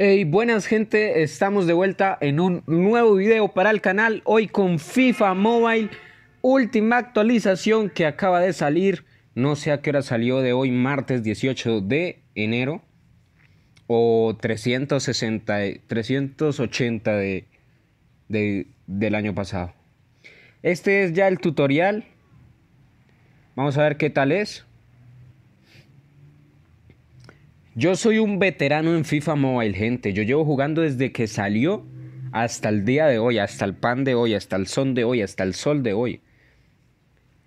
Hey, buenas gente, estamos de vuelta en un nuevo video para el canal. Hoy con FIFA Mobile, última actualización que acaba de salir. No sé a qué hora salió de hoy, martes 18 de enero. O 360, 380 de, del año pasado. Este es ya el tutorial. Vamos a ver qué tal es. Yo soy un veterano en FIFA Mobile, gente. Yo llevo jugando desde que salió hasta el día de hoy, hasta el pan de hoy, hasta el son de hoy, hasta el sol de hoy.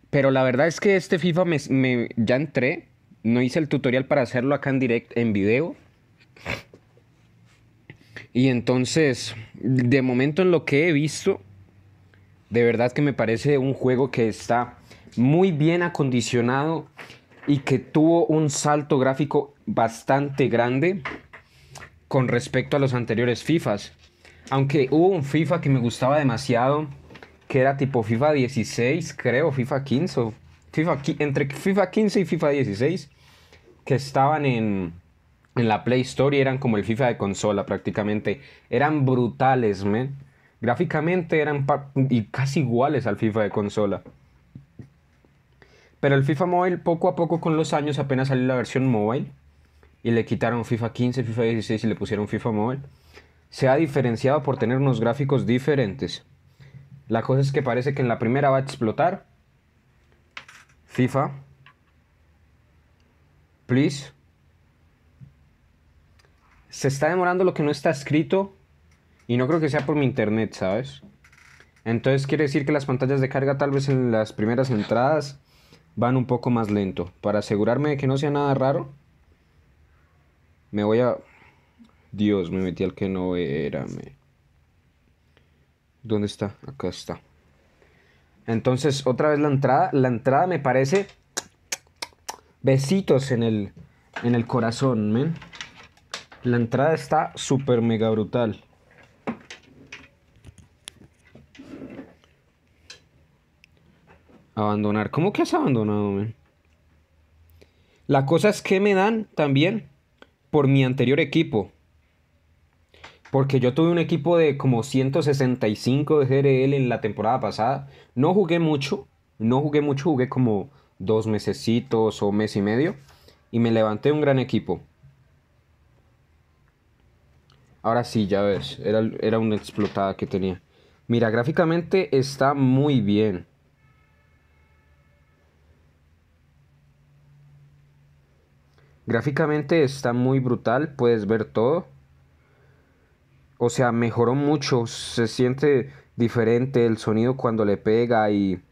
Pero la verdad es que este FIFA me, ya entré, no hice el tutorial para hacerlo acá en directo, en video. Y entonces, de momento en lo que he visto, de verdad que me parece un juego que está muy bien acondicionado y que tuvo un salto gráfico bastante grande con respecto a los anteriores FIFAs. Aunque hubo un FIFA que me gustaba demasiado, que era tipo FIFA 16, creo, FIFA 15, entre FIFA 15 y FIFA 16, que estaban en, la Play Store y eran como el FIFA de consola prácticamente. Eran brutales, men. Gráficamente eran y casi iguales al FIFA de consola. Pero el FIFA Mobile poco a poco con los años apenas salió la versión mobile y le quitaron FIFA 15, FIFA 16 y le pusieron FIFA Mobile. Se ha diferenciado por tener unos gráficos diferentes. La cosa es que parece que en la primera va a explotar. FIFA. Please. Se está demorando lo que no está escrito. Y no creo que sea por mi internet, ¿sabes? Entonces quiere decir que las pantallas de carga tal vez en las primeras entradas van un poco más lento. Para asegurarme de que no sea nada raro, me voy a... Dios, me metí al que no era. Me... ¿Dónde está? Acá está. Entonces, otra vez la entrada. La entrada me parece... Besitos en el, en el corazón, men. La entrada está súper mega brutal. Abandonar. ¿Cómo que has abandonado, La cosa es que me dan también por mi anterior equipo. Porque yo tuve un equipo de como 165 de GRL en la temporada pasada. No jugué mucho. No jugué mucho. Jugué como dos mesecitos o mes y medio. Y me levanté un gran equipo. Ahora sí, ya ves. Era, era una explotada que tenía. Mira, gráficamente está muy bien. Gráficamente está muy brutal, puedes ver todo. O sea, mejoró mucho, se siente diferente el sonido cuando le pega y...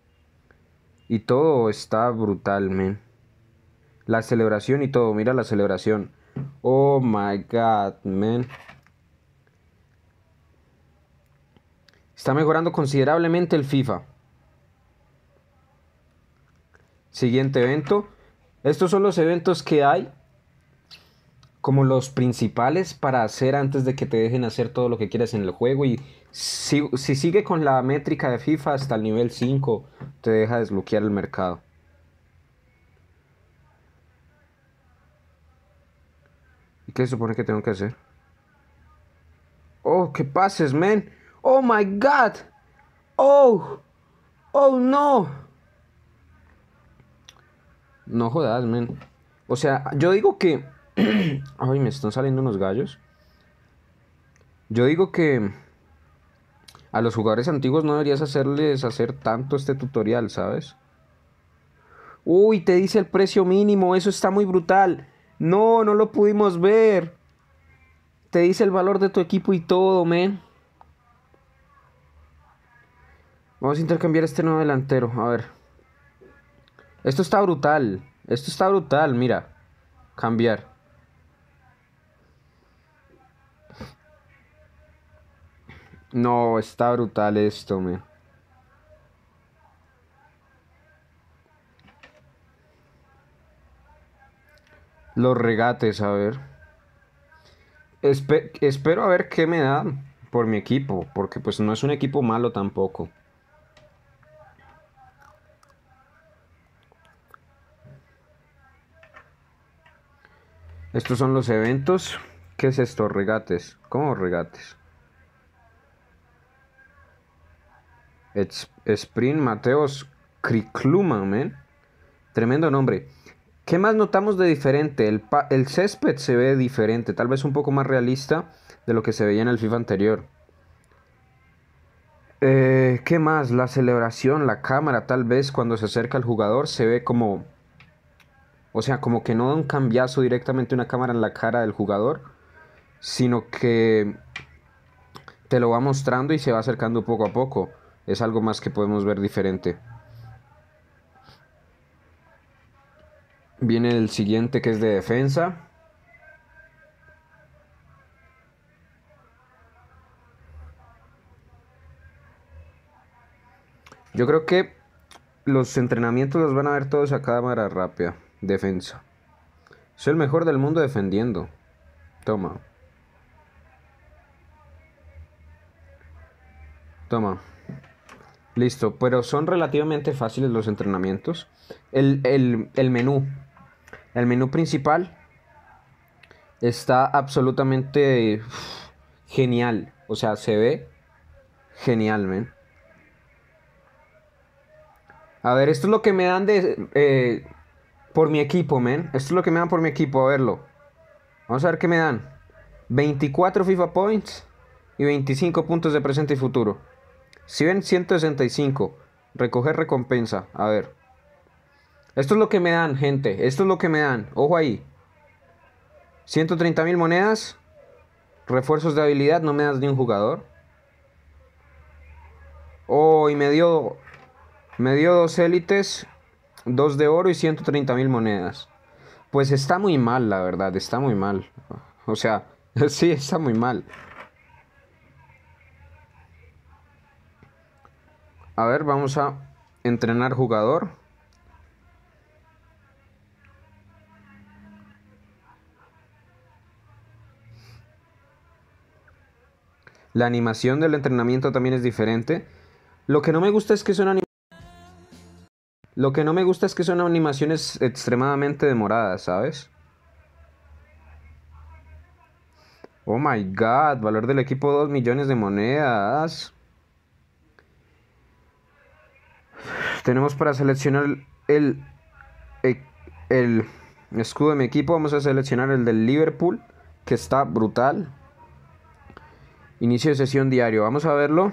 Y todo está brutal, man. La celebración y todo, mira la celebración. Oh my god, man. Está mejorando considerablemente el FIFA. Siguiente evento. Estos son los eventos que hay como los principales para hacer antes de que te dejen hacer todo lo que quieras en el juego. Y si, sigue con la métrica de FIFA hasta el nivel 5, te deja desbloquear el mercado. ¿Y qué se supone que tengo que hacer? Oh, que pases, men! Oh my god. Oh. Oh no. No jodas, men. O sea, yo digo que Ay, me están saliendo unos gallos. Yo digo que a los jugadores antiguos no deberías hacerles hacer tanto este tutorial, ¿sabes? Uy, te dice el precio mínimo, eso está muy brutal. No, no lo pudimos ver. Te dice el valor de tu equipo y todo, me. Vamos a intercambiar este nuevo delantero, a ver. Esto está brutal. Esto está brutal, mira. Cambiar. No, está brutal esto, me. Los regates, a ver. espero a ver qué me da por mi equipo, porque pues no es un equipo malo tampoco. Estos son los eventos. ¿Qué es esto? Regates. ¿Cómo regates? Sprint Mateos Krikluman, Tremendo nombre. ¿Qué más notamos de diferente? El, césped se ve diferente, tal vez un poco más realista de lo que se veía en el FIFA anterior. Eh, ¿Qué más? La celebración, la cámara, tal vez cuando se acerca al jugador se ve como... O sea, como que no da un cambiazo directamente una cámara en la cara del jugador, sino que te lo va mostrando y se va acercando poco a poco es algo más que podemos ver diferente. Viene el siguiente que es de defensa. Yo creo que los entrenamientos los van a ver todos a cámara rápida. Defensa. Soy el mejor del mundo defendiendo. Toma. Toma. Listo, pero son relativamente fáciles los entrenamientos. El, menú. El menú principal está absolutamente genial. O sea, se ve genial, men. A ver, esto es lo que me dan de, eh, por mi equipo, men. Esto es lo que me dan por mi equipo, a verlo. Vamos a ver qué me dan. 24 FIFA Points y 25 puntos de presente y futuro. Si ven, 165. Recoger recompensa. A ver. Esto es lo que me dan, gente. Esto es lo que me dan. Ojo ahí. 130 mil monedas. Refuerzos de habilidad. No me das ni un jugador. Oh, y me dio. Me dio dos élites. Dos de oro y 130 mil monedas. Pues está muy mal, la verdad. Está muy mal. O sea, sí, está muy mal. A ver, vamos a entrenar jugador. La animación del entrenamiento también es diferente. Lo que no me gusta es que son Lo que no me gusta es que son animaciones extremadamente demoradas, ¿sabes? Oh my god, valor del equipo 2 millones de monedas. Tenemos para seleccionar el, e, el, escudo de mi equipo. Vamos a seleccionar el del Liverpool, que está brutal. Inicio de sesión diario. Vamos a verlo.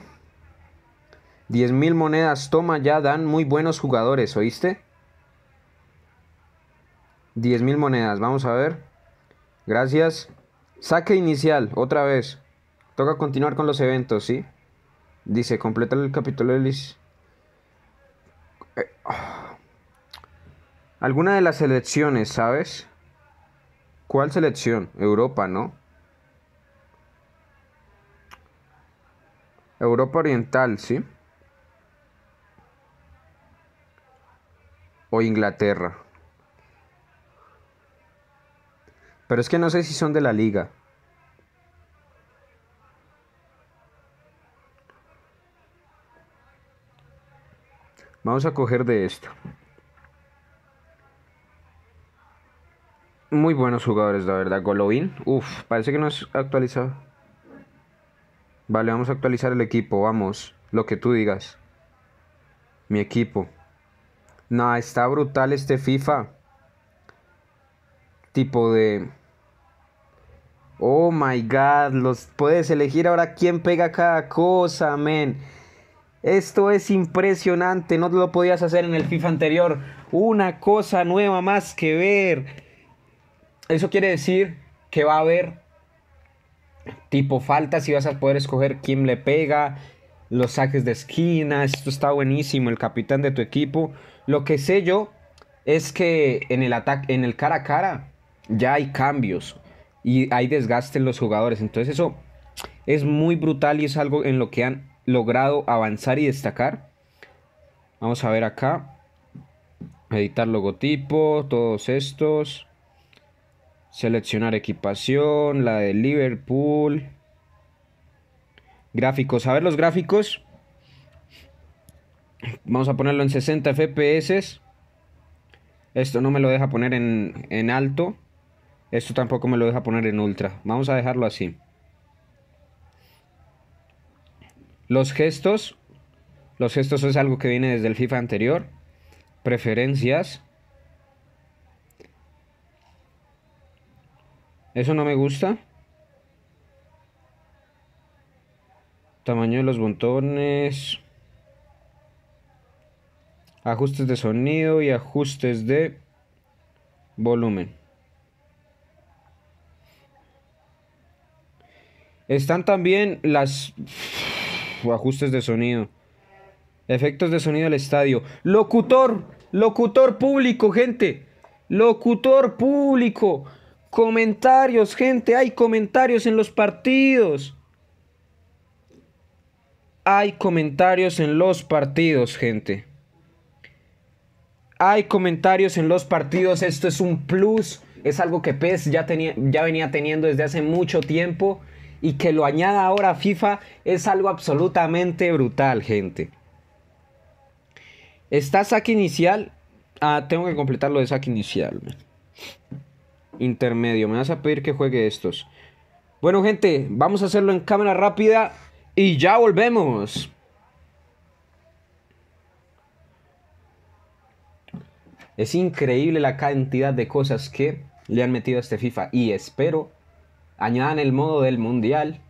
10.000 monedas. Toma ya, dan muy buenos jugadores, ¿oíste? 10.000 monedas. Vamos a ver. Gracias. Saque inicial, otra vez. Toca continuar con los eventos, ¿sí? Dice, completa el capítulo de eh, alguna de las selecciones, ¿sabes? ¿Cuál selección? Europa, ¿no? Europa Oriental, ¿sí? O Inglaterra. Pero es que no sé si son de la liga. Vamos a coger de esto. Muy buenos jugadores, la verdad. Golovin. Uf, parece que no es actualizado. Vale, vamos a actualizar el equipo. Vamos. Lo que tú digas. Mi equipo. Nah, está brutal este FIFA. Tipo de... Oh my god, los puedes elegir ahora quién pega cada cosa, amén. Esto es impresionante, no te lo podías hacer en el FIFA anterior. Una cosa nueva más que ver. Eso quiere decir que va a haber tipo faltas y vas a poder escoger quién le pega, los saques de esquina. Esto está buenísimo, el capitán de tu equipo. Lo que sé yo es que en el ataque, en el cara a cara, ya hay cambios y hay desgaste en los jugadores. Entonces eso es muy brutal y es algo en lo que han logrado avanzar y destacar. Vamos a ver acá. Editar logotipo, todos estos. Seleccionar equipación, la de Liverpool. Gráficos, a ver los gráficos. Vamos a ponerlo en 60 FPS. Esto no me lo deja poner en, en alto. Esto tampoco me lo deja poner en ultra. Vamos a dejarlo así. Los gestos. Los gestos es algo que viene desde el FIFA anterior. Preferencias. Eso no me gusta. Tamaño de los botones. Ajustes de sonido y ajustes de volumen. Están también las ajustes de sonido. Efectos de sonido del estadio. Locutor, locutor público, gente. Locutor público. Comentarios, gente. Hay comentarios en los partidos. Hay comentarios en los partidos, gente. Hay comentarios en los partidos. Esto es un plus. Es algo que PES ya, tenía, ya venía teniendo desde hace mucho tiempo y que lo añada ahora FIFA es algo absolutamente brutal, gente. Está saque inicial. Ah, tengo que completarlo de saque inicial. Intermedio. Me vas a pedir que juegue estos. Bueno, gente, vamos a hacerlo en cámara rápida y ya volvemos. Es increíble la cantidad de cosas que le han metido a este FIFA y espero Añadan el modo del mundial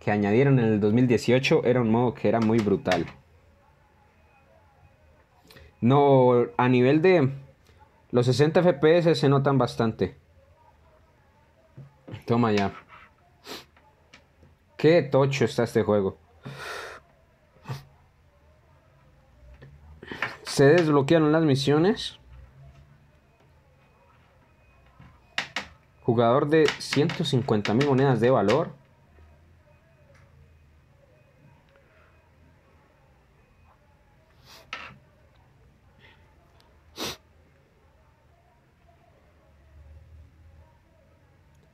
que añadieron en el 2018, era un modo que era muy brutal. No, a nivel de los 60 FPS se notan bastante. Toma ya. Qué tocho está este juego. Se desbloquearon las misiones. Jugador de mil monedas de valor.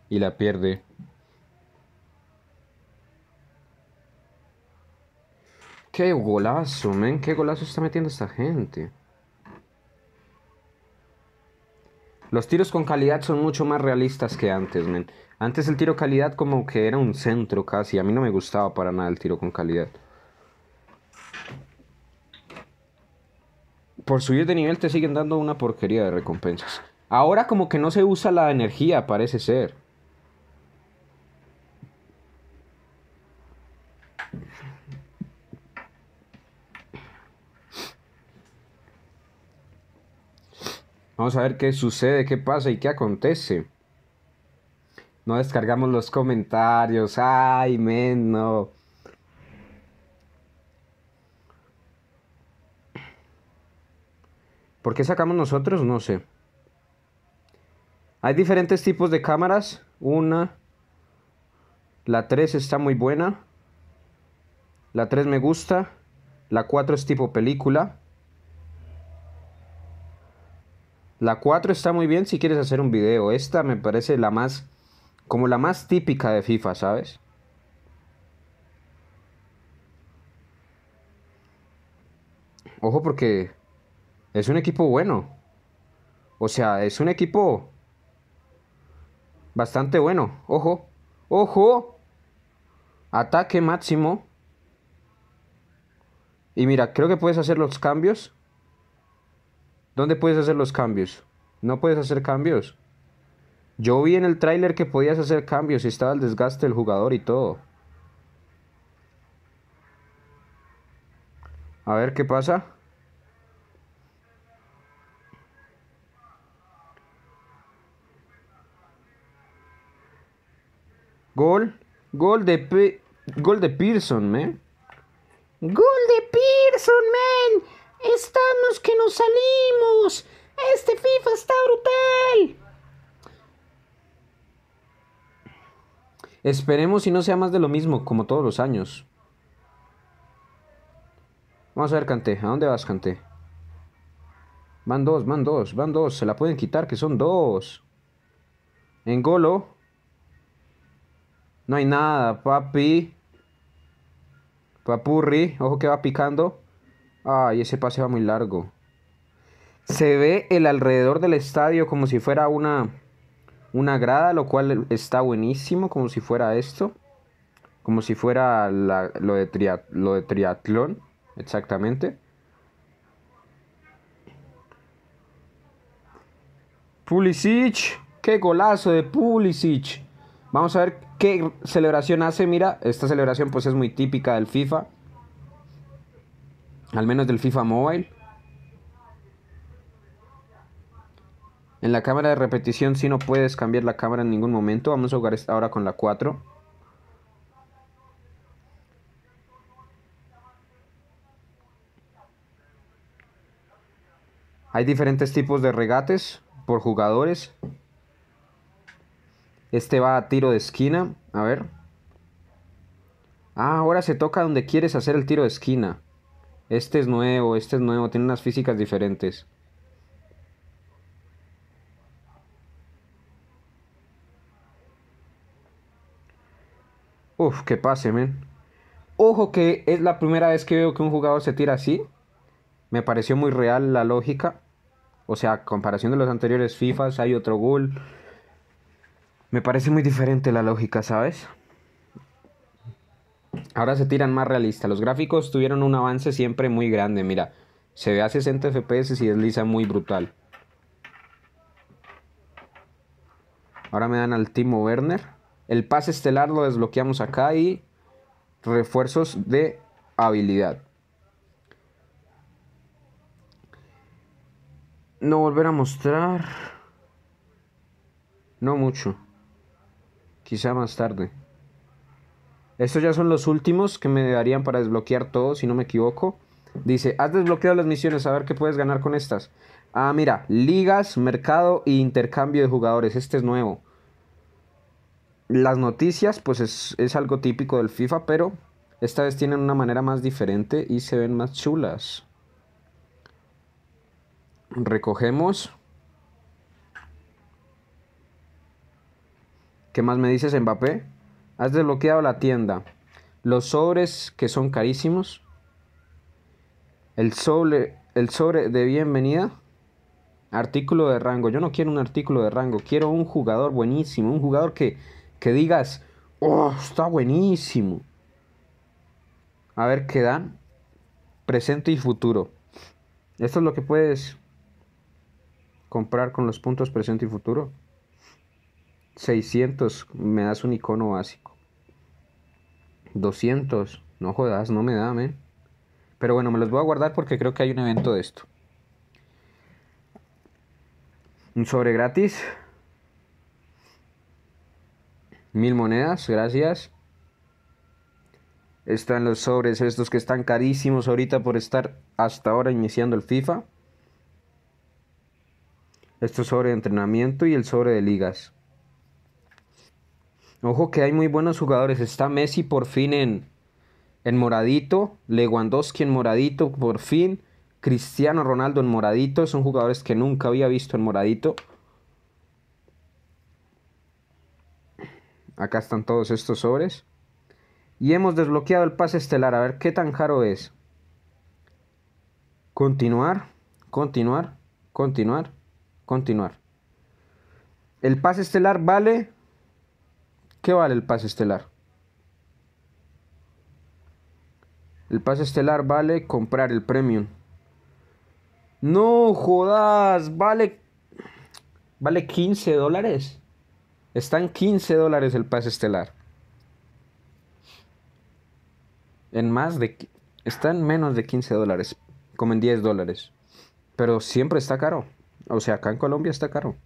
Y la pierde. Qué golazo, men. Qué golazo está metiendo esta gente. Los tiros con calidad son mucho más realistas que antes, men. Antes el tiro calidad como que era un centro casi. A mí no me gustaba para nada el tiro con calidad. Por subir de nivel te siguen dando una porquería de recompensas. Ahora como que no se usa la energía, parece ser. Vamos a ver qué sucede, qué pasa y qué acontece. No descargamos los comentarios. Ay, men, no. ¿Por qué sacamos nosotros? No sé. Hay diferentes tipos de cámaras. Una. La 3 está muy buena. La 3 me gusta. La 4 es tipo película. La 4 está muy bien si quieres hacer un video. Esta me parece la más, como la más típica de FIFA, ¿sabes? Ojo porque es un equipo bueno. O sea, es un equipo bastante bueno. Ojo, ojo. Ataque máximo. Y mira, creo que puedes hacer los cambios ¿Dónde puedes hacer los cambios? No puedes hacer cambios. Yo vi en el tráiler que podías hacer cambios y estaba el desgaste del jugador y todo. A ver qué pasa. Gol, gol de Pe, gol de Pearson, man. Gol de Pearson, man. ¡Estamos que nos salimos! ¡Este FIFA está brutal! Esperemos si no sea más de lo mismo, como todos los años. Vamos a ver, Canté. ¿A dónde vas, Canté? Van dos, van dos, van dos. Se la pueden quitar, que son dos. En Golo. No hay nada, papi. Papurri. Ojo que va picando. Ay, ese pase va muy largo. Se ve el alrededor del estadio como si fuera una, una grada, lo cual está buenísimo, como si fuera esto. Como si fuera lo, de lo de triatlón, exactamente. Pulisic, qué golazo de Pulisic. Vamos a ver qué celebración hace. Mira, esta celebración pues es muy típica del FIFA al menos del FIFA Mobile. En la cámara de repetición si no puedes cambiar la cámara en ningún momento. Vamos a jugar ahora con la 4. Hay diferentes tipos de regates por jugadores. Este va a tiro de esquina. A ver. Ah, ahora se toca donde quieres hacer el tiro de esquina. Este es nuevo, este es nuevo, tiene unas físicas diferentes. Uf, que pase, men. Ojo que es la primera vez que veo que un jugador se tira así. Me pareció muy real la lógica. O sea, comparación de los anteriores FIFAs, hay otro gol. Me parece muy diferente la lógica, ¿sabes? Ahora se tiran más realistas. Los gráficos tuvieron un avance siempre muy grande. Mira, se ve a 60 FPS y desliza muy brutal. Ahora me dan al Timo Werner. El pase estelar lo desbloqueamos acá y refuerzos de habilidad. No volver a mostrar. No mucho. Quizá más tarde. Estos ya son los últimos que me darían para desbloquear todo, si no me equivoco. Dice, has desbloqueado las misiones, a ver qué puedes ganar con estas. Ah, mira, ligas, mercado e intercambio de jugadores. Este es nuevo. Las noticias, pues es, es algo típico del FIFA, pero esta vez tienen una manera más diferente y se ven más chulas. Recogemos. ¿Qué más me dices, Mbappé? Has desbloqueado la tienda. Los sobres que son carísimos. El sobre, el sobre de bienvenida. Artículo de rango. Yo no quiero un artículo de rango. Quiero un jugador buenísimo. Un jugador que, que digas, oh, está buenísimo. A ver qué dan. Presente y futuro. Esto es lo que puedes comprar con los puntos presente y futuro. 600, me das un icono básico. 200, no jodas, no me da, men. Pero bueno, me los voy a guardar porque creo que hay un evento de esto. Un sobre gratis. Mil monedas, gracias. Están los sobres estos que están carísimos ahorita por estar hasta ahora iniciando el FIFA. Esto sobre de entrenamiento y el sobre de ligas. Ojo que hay muy buenos jugadores. Está Messi por fin en, moradito, Lewandowski en moradito por fin, Cristiano Ronaldo en moradito. Son jugadores que nunca había visto en moradito. Acá están todos estos sobres. Y hemos desbloqueado el pase estelar. A ver qué tan caro es. Continuar, continuar, continuar, continuar. El pase estelar vale ¿Qué vale el pase estelar? El pase estelar vale comprar el premium. No jodas, vale vale 15 dólares. Están 15 dólares el pase estelar. En más de está en menos de 15 dólares, como en 10 dólares. Pero siempre está caro. O sea, acá en Colombia está caro.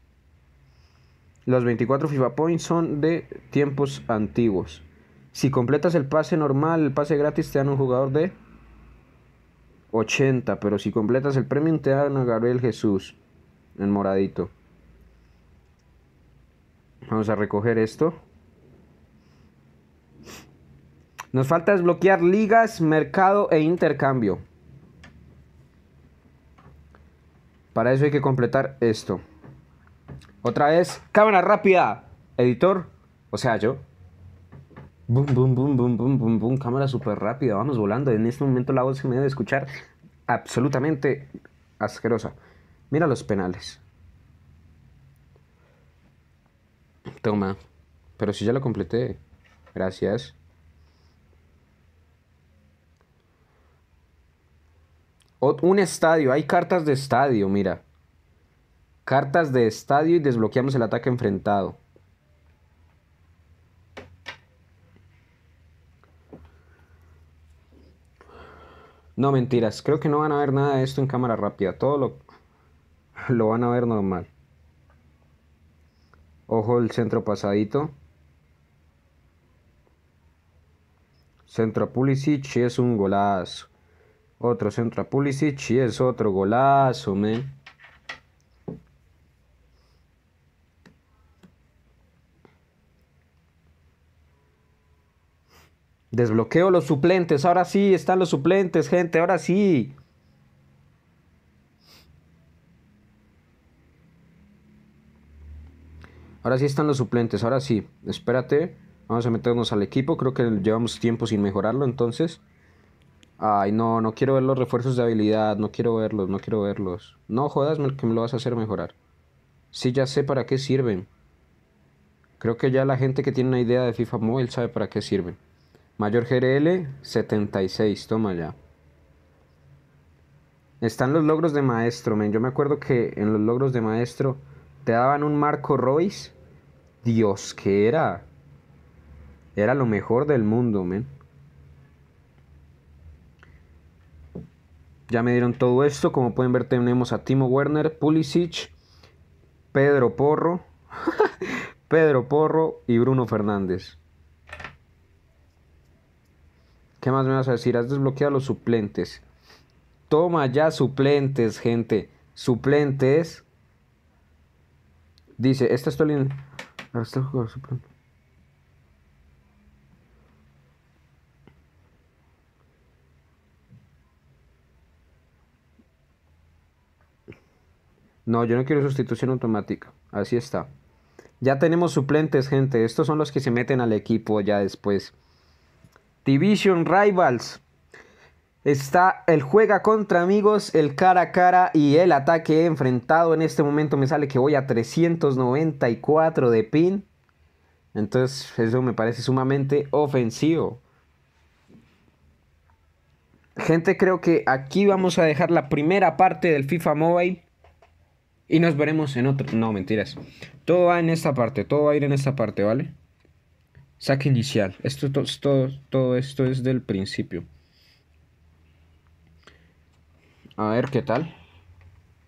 Los 24 FIFA Points son de tiempos antiguos. Si completas el pase normal, el pase gratis, te dan un jugador de 80. Pero si completas el premium, te dan a Gabriel Jesús, el moradito. Vamos a recoger esto. Nos falta desbloquear ligas, mercado e intercambio. Para eso hay que completar esto. Otra vez, cámara rápida. Editor, o sea, yo. Boom, boom, boom, boom, boom, boom, boom. Cámara súper rápida, vamos volando. En este momento la voz se me debe escuchar absolutamente asquerosa. Mira los penales. Toma. Pero si ya lo completé. Gracias. un estadio. Hay cartas de estadio, mira. Cartas de estadio y desbloqueamos el ataque enfrentado. No, mentiras. Creo que no van a ver nada de esto en cámara rápida. Todo lo, lo van a ver normal. Ojo el centro pasadito. Centro a Pulisic es un golazo. Otro centro a Pulisic es otro golazo, ¿me? Desbloqueo los suplentes. Ahora sí, están los suplentes, gente. Ahora sí. Ahora sí están los suplentes. Ahora sí. Espérate. Vamos a meternos al equipo. Creo que llevamos tiempo sin mejorarlo entonces. Ay, no, no quiero ver los refuerzos de habilidad. No quiero verlos, no quiero verlos. No jodas que me lo vas a hacer mejorar. Sí, ya sé para qué sirven. Creo que ya la gente que tiene una idea de FIFA Mobile sabe para qué sirven. Mayor GRL 76, toma ya. Están los logros de maestro, men. Yo me acuerdo que en los logros de maestro te daban un Marco Royce. Dios, que era. Era lo mejor del mundo, men. Ya me dieron todo esto. Como pueden ver, tenemos a Timo Werner, Pulisic, Pedro Porro, Pedro Porro y Bruno Fernández. ¿Qué más me vas a decir? Has desbloqueado los suplentes. Toma ya suplentes, gente. Suplentes. Dice, esta es tu línea. No, yo no quiero sustitución automática. Así está. Ya tenemos suplentes, gente. Estos son los que se meten al equipo ya después. Division Rivals. Está el juega contra amigos, el cara a cara y el ataque enfrentado. En este momento me sale que voy a 394 de pin. Entonces eso me parece sumamente ofensivo. Gente, creo que aquí vamos a dejar la primera parte del FIFA Mobile. Y nos veremos en otro... No, mentiras. Todo va en esta parte, todo va a ir en esta parte, ¿vale? Saque inicial. Esto, todo, todo esto es del principio. A ver qué tal.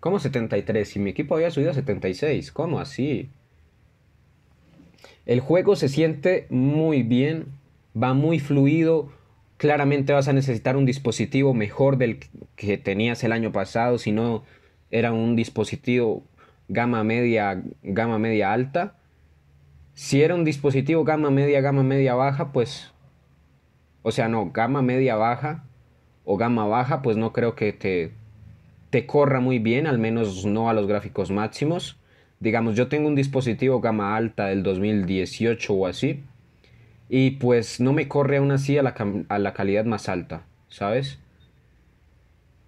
¿Cómo 73? Si mi equipo había subido a 76. ¿Cómo así? El juego se siente muy bien. Va muy fluido. Claramente vas a necesitar un dispositivo mejor del que tenías el año pasado. Si no, era un dispositivo gama media, gama media alta si era un dispositivo gama media, gama media baja, pues, o sea, no, gama media baja o gama baja, pues no creo que te, corra muy bien, al menos no a los gráficos máximos. Digamos, yo tengo un dispositivo gama alta del 2018 o así, y pues no me corre aún así a la, a la calidad más alta, ¿sabes?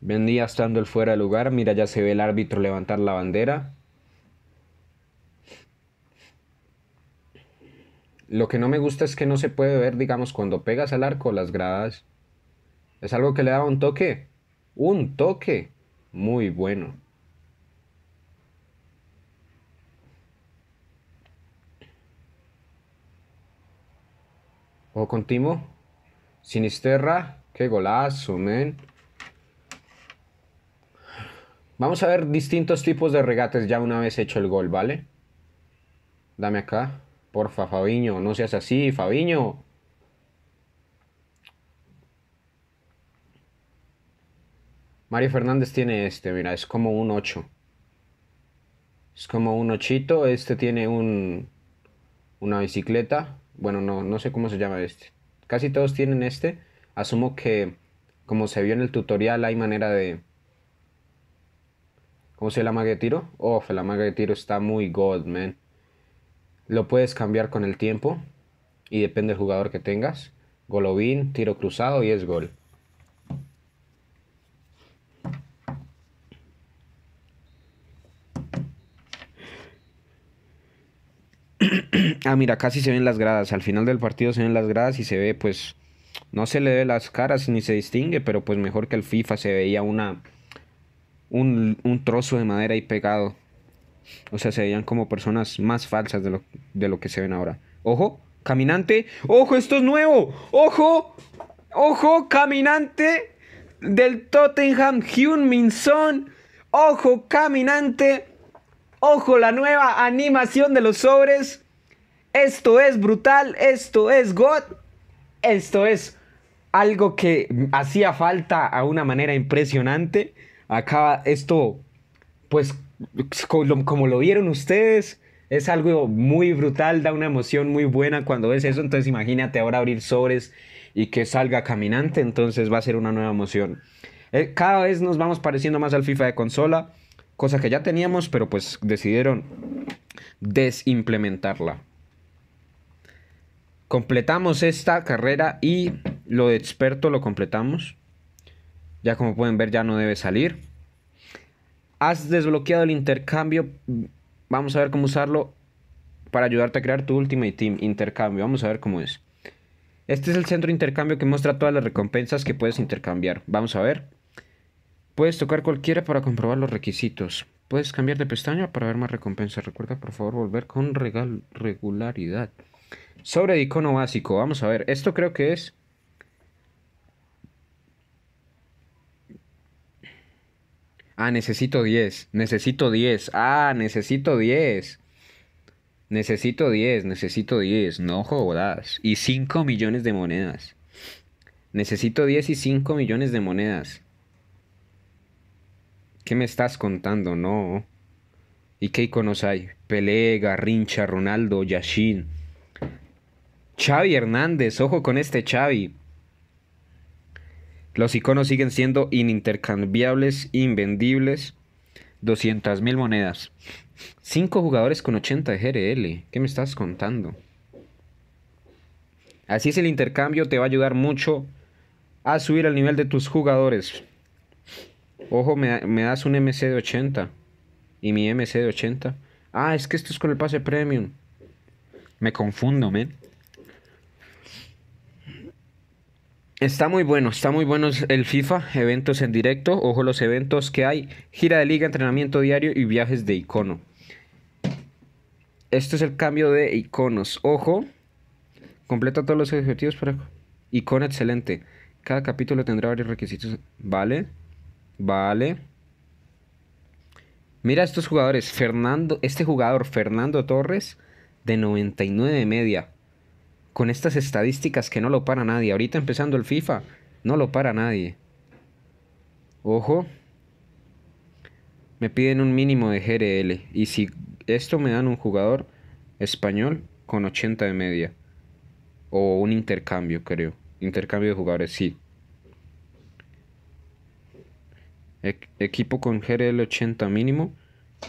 Vendía estando el fuera de lugar, mira, ya se ve el árbitro levantar la bandera. Lo que no me gusta es que no se puede ver, digamos, cuando pegas al arco las gradas. Es algo que le da un toque. Un toque. Muy bueno. O continuo. Sinisterra. Qué golazo, men. Vamos a ver distintos tipos de regates ya una vez hecho el gol, ¿vale? Dame acá. Porfa, Fabiño, no seas así, Fabiño. Mario Fernández tiene este, mira, es como un 8. Es como un ochito. Este tiene un, una bicicleta. Bueno, no, no sé cómo se llama este. Casi todos tienen este. Asumo que, como se vio en el tutorial, hay manera de... ¿Cómo se llama la de tiro? Oh, la maga de tiro está muy gold, man. Lo puedes cambiar con el tiempo y depende del jugador que tengas. Golovin, tiro cruzado y es gol. ah, mira, casi se ven las gradas. Al final del partido se ven las gradas y se ve, pues, no se le ve las caras ni se distingue, pero pues mejor que el FIFA se veía una, un, un trozo de madera ahí pegado. O sea, se veían como personas más falsas de lo, que se ven ahora. Ojo, caminante. Ojo, esto es nuevo. Ojo, ojo, caminante del Tottenham, Hyun Min Ojo, caminante. Ojo, la nueva animación de los sobres. Esto es brutal, esto es God. Esto es algo que hacía falta a una manera impresionante. Acá esto, pues como, lo vieron ustedes, es algo muy brutal, da una emoción muy buena cuando ves eso. Entonces imagínate ahora abrir sobres y que salga caminante, entonces va a ser una nueva emoción. Eh, cada vez nos vamos pareciendo más al FIFA de consola, cosa que ya teníamos, pero pues decidieron desimplementarla. Completamos esta carrera y lo de experto lo completamos. Ya como pueden ver ya no debe salir. Has desbloqueado el intercambio. Vamos a ver cómo usarlo para ayudarte a crear tu Ultimate Team. Intercambio. Vamos a ver cómo es. Este es el centro de intercambio que muestra todas las recompensas que puedes intercambiar. Vamos a ver. Puedes tocar cualquiera para comprobar los requisitos. Puedes cambiar de pestaña para ver más recompensas. Recuerda por favor volver con regularidad. Sobre el icono básico. Vamos a ver. Esto creo que es Ah, necesito 10, necesito 10, ah, necesito 10. Necesito 10, necesito 10, no jodas. Y 5 millones de monedas. Necesito 10 y 5 millones de monedas. ¿Qué me estás contando? No. ¿Y qué iconos hay? Pelega, Garrincha, Ronaldo, Yashin. Xavi Hernández, ojo con este Xavi. Los iconos siguen siendo inintercambiables, invendibles. 200.000 monedas. 5 jugadores con 80 de GRL. ¿Qué me estás contando? Así es el intercambio, te va a ayudar mucho a subir al nivel de tus jugadores. Ojo, me, me das un MC de 80. Y mi MC de 80. Ah, es que esto es con el pase premium. Me confundo, men. Está muy bueno, está muy bueno el FIFA, eventos en directo, ojo los eventos que hay, gira de liga, entrenamiento diario y viajes de icono. Esto es el cambio de iconos, ojo, completa todos los objetivos para icono excelente. Cada capítulo tendrá varios requisitos, vale, vale. Mira estos jugadores, Fernando, este jugador Fernando Torres de 99 de media con estas estadísticas que no lo para nadie. Ahorita empezando el FIFA, no lo para nadie. Ojo, me piden un mínimo de GRL. Y si esto me dan un jugador español con 80 de media. O un intercambio, creo. Intercambio de jugadores, sí. equipo con GRL 80 mínimo.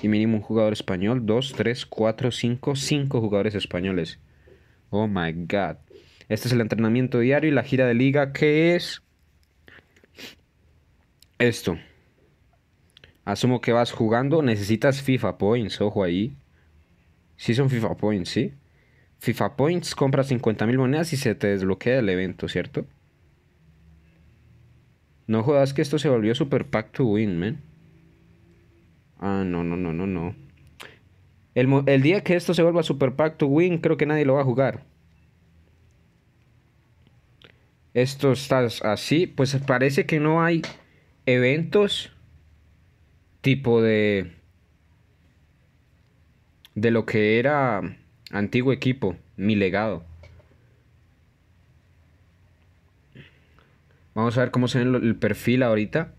Y mínimo un jugador español. 2, 3, 4, 5, 5 jugadores españoles. Oh my God. Este es el entrenamiento diario y la gira de liga que es esto. Asumo que vas jugando, necesitas FIFA Points, ojo ahí. Sí son FIFA Points, ¿sí? FIFA Points, compras 50.000 monedas y se te desbloquea el evento, ¿cierto? No jodas que esto se volvió super pack to win, man. Ah, no, no, no, no, no. El, día que esto se vuelva Super pacto Win, creo que nadie lo va a jugar. Esto está así. Pues parece que no hay eventos tipo de de lo que era antiguo equipo, mi legado. Vamos a ver cómo se ve el perfil ahorita.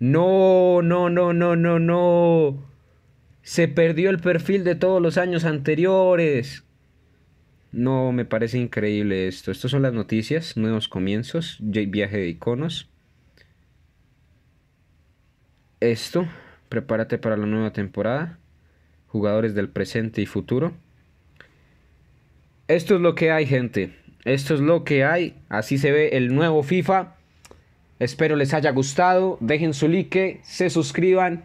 No, no, no, no, no, no. Se perdió el perfil de todos los años anteriores. No, me parece increíble esto. Estas son las noticias, nuevos comienzos, viaje de iconos. Esto, prepárate para la nueva temporada. Jugadores del presente y futuro. Esto es lo que hay, gente. Esto es lo que hay. Así se ve el nuevo FIFA. Espero les haya gustado. Dejen su like, se suscriban